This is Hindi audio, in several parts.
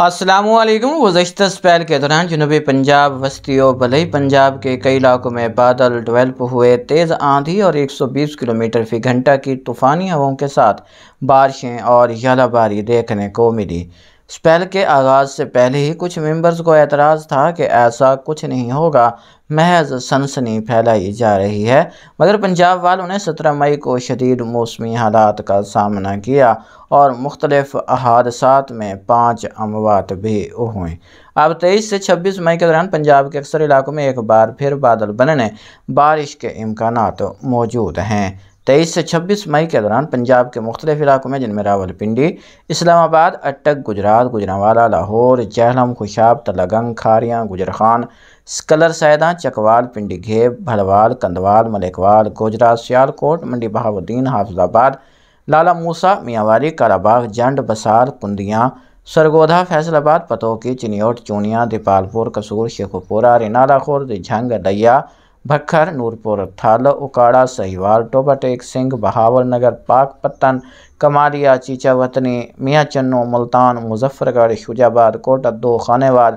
असलम गुजशत स्पैल के दौरान जनूबी पंजाब वस्ती और भलई पंजाब के कई इलाकों में बादल डवेल्प हुए तेज़ आंधी और 120 किलोमीटर फी घंटा की तूफ़ानी हवाओं के साथ बारिशें और यालाबारी देखने को मिली स्पेल के आगाज़ से पहले ही कुछ मेंबर्स को एतराज़ था कि ऐसा कुछ नहीं होगा महज सनसनी फैलाई जा रही है मगर पंजाब वालों ने सत्रह मई को शदीद मौसमी हालात का सामना किया और मुख्तलफ़ हादसा में पाँच अमवात भी हुए अब तेईस से छब्बीस मई के दौरान पंजाब के अक्सर इलाकों में एक बार फिर बादल बनने बारिश के इम्कान मौजूद हैं तेईस से छब्बीस मई के दौरान पंजाब के मुख्तलिफ इलाकों में जिनमें रावलपिंडी इस्लामाबाद अटक गुजरात गुजरावाला लाहौर जहलम खुशाब तलागंग खारियाँ गुजरखान स्कलर सैदा चकवाल पिंडी घेब भलवाल कंदवाल मलेकवाल गुजरात सियालकोट मंडी बहाउद्दीन हाफजाबाद लाला मूसा मियाँवारी कालाबाग जंड बसार कुंदियाँ सरगोधा फैसलाबाद पतोकी चिनियोट चूनिया दीपालपुर कसूर शेखुपुरा खुर्द झंग दया भक्खर नूरपुर थल उकाड़ा सहीवाल टोबाटेक सिंह बहावर नगर पाक पत्तन कमालिया चीचा वतनी मियाँ चन्नो मुल्तान मुजफ्फरगढ़ शुजाबाद कोटा दो खानेवाल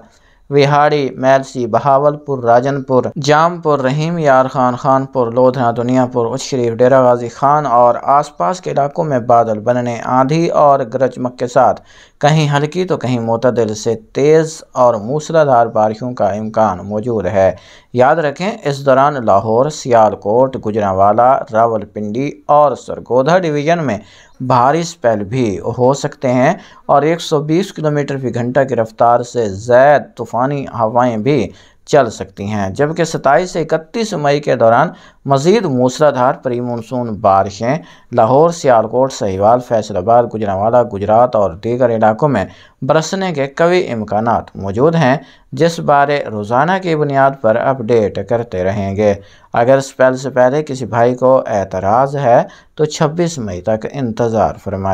विहाड़ी मैलसी बहावलपुर राजनपुर जामपुर रहीम यार खान खानपुर लोधना दुनियापुर उच शरीफ डेरा गाजी खान और आसपास के इलाकों में बादल बनने आंधी और गरजमक के साथ कहीं हल्की तो कहीं मतदल से तेज़ और मूसलाधार बारिशों का इम्कान मौजूद है याद रखें इस दौरान लाहौर सियालकोट गुजरावाला रावलपिंडी और सरगोधा डिवीज़न में भारी स्पेल भी हो सकते हैं और 120 किलोमीटर फी घंटा की रफ्तार से जायद तूफ़ानी हवाएं भी चल सकती हैं जबकि सताईस से इकतीस मई के दौरान मजीद मूसलाधार प्री मानसून बारिशें लाहौर सियालकोट सहीवाल फैसलाबाद गुजरावाला गुजरात और दीगर इलाकों में बरसने के कई इम्कान मौजूद हैं जिस बारे रोज़ाना की बुनियाद पर अपडेट करते रहेंगे अगर स्पेल से पहले किसी भाई को एतराज़ है तो छब्बीस मई तक इंतज़ार फरमाए